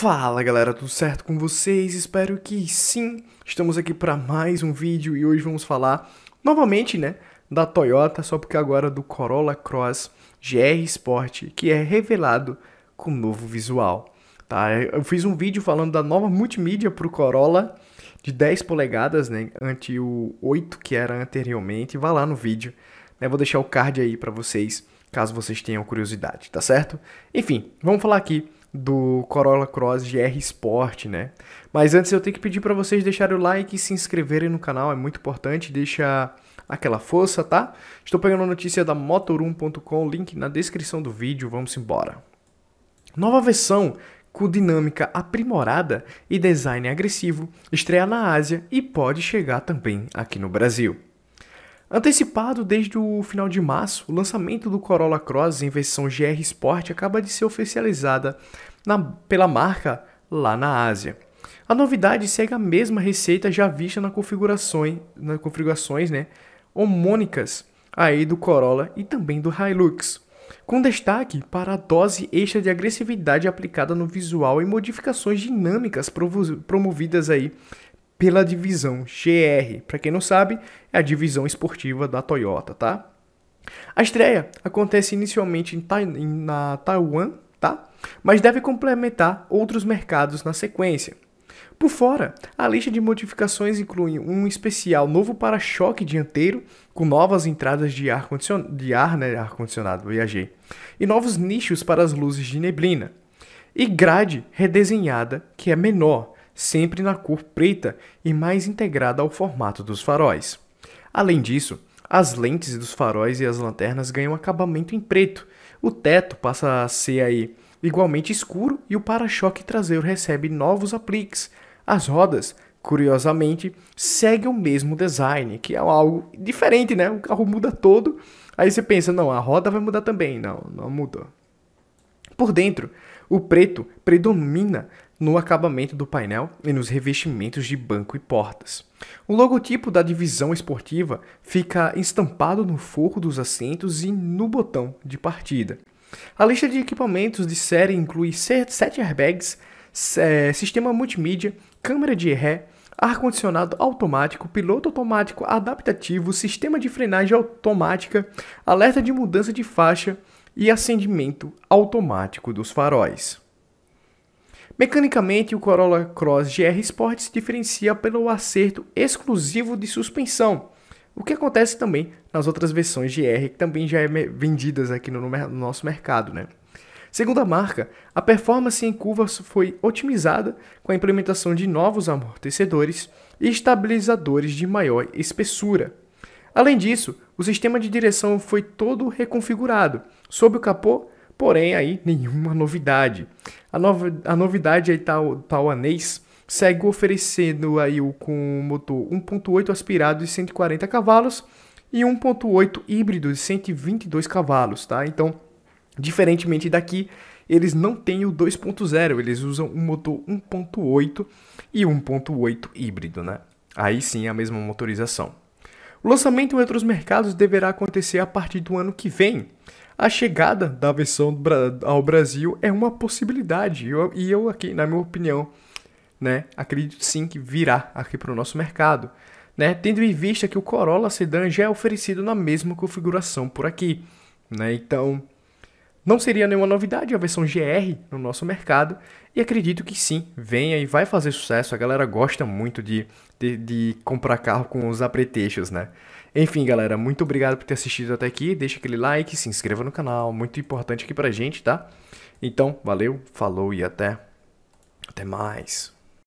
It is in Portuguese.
Fala galera, tudo certo com vocês? Espero que sim. Estamos aqui para mais um vídeo e hoje vamos falar novamente, né, da Toyota, só porque agora do Corolla Cross GR Sport, que é revelado com novo visual. Tá? Eu fiz um vídeo falando da nova multimídia para o Corolla de 10 polegadas, né, ante o 8 que era anteriormente. Vá lá no vídeo, né? Vou deixar o card aí para vocês, caso vocês tenham curiosidade, tá certo? Enfim, vamos falar aqui do Corolla Cross GR Sport, né? Mas antes eu tenho que pedir para vocês deixarem o like e se inscreverem no canal, é muito importante, deixa aquela força, tá? Estou pegando a notícia da motorum.com, link na descrição do vídeo, vamos embora. Nova versão com dinâmica aprimorada e design agressivo estreia na Ásia e pode chegar também aqui no Brasil. Antecipado desde o final de março, o lançamento do Corolla Cross em versão GR Sport acaba de ser oficializada na, pela marca lá na Ásia. A novidade segue a mesma receita já vista na configurações, nas configurações né, homônicas aí do Corolla e também do Hilux, com destaque para a dose extra de agressividade aplicada no visual e modificações dinâmicas promovidas aí pela divisão GR. Para quem não sabe, é a divisão esportiva da Toyota, tá? A estreia acontece inicialmente em tai na Taiwan, tá? Mas deve complementar outros mercados na sequência. Por fora, a lista de modificações inclui um especial novo para-choque dianteiro, com novas entradas de ar condicionado, de ar, né, ar condicionado, viajei, e novos nichos para as luzes de neblina, e grade redesenhada, que é menor, sempre na cor preta e mais integrada ao formato dos faróis. Além disso, as lentes dos faróis e as lanternas ganham acabamento em preto. O teto passa a ser aí igualmente escuro e o para-choque traseiro recebe novos apliques. As rodas, curiosamente, seguem o mesmo design, que é algo diferente, né? O carro muda todo. Aí você pensa, não, a roda vai mudar também. Não, não muda. Por dentro, o preto predomina no acabamento do painel e nos revestimentos de banco e portas. O logotipo da divisão esportiva fica estampado no forro dos assentos e no botão de partida. A lista de equipamentos de série inclui sete airbags, sistema multimídia, câmera de ré, ar-condicionado automático, piloto automático adaptativo, sistema de frenagem automática, alerta de mudança de faixa, e acendimento automático dos faróis. Mecanicamente, o Corolla Cross GR Sport se diferencia pelo acerto exclusivo de suspensão, o que acontece também nas outras versões GR que também já é vendidas aqui no nosso mercado, né? Segundo a marca, a performance em curvas foi otimizada com a implementação de novos amortecedores e estabilizadores de maior espessura. Além disso, o sistema de direção foi todo reconfigurado. Sob o capô, porém, aí nenhuma novidade. A, nova, a novidade aí é tal, tal anês segue oferecendo aí o com motor 1.8 aspirado de 140 cavalos e 1.8 híbrido de 122 cavalos, tá? Então, diferentemente daqui, eles não têm o 2.0, eles usam um motor 1.8 e 1.8 híbrido, né? Aí sim a mesma motorização. O lançamento entre os mercados deverá acontecer a partir do ano que vem. A chegada da versão ao Brasil é uma possibilidade eu, e eu aqui, na minha opinião, né, acredito sim que virá aqui para o nosso mercado, né, tendo em vista que o Corolla Sedan já é oferecido na mesma configuração por aqui, né, então não seria nenhuma novidade a versão GR no nosso mercado e acredito que sim, venha e vai fazer sucesso. A galera gosta muito de, de, de comprar carro com os apretextos, né? Enfim, galera, muito obrigado por ter assistido até aqui. Deixa aquele like, se inscreva no canal, muito importante aqui pra gente, tá? Então, valeu, falou e até, até mais.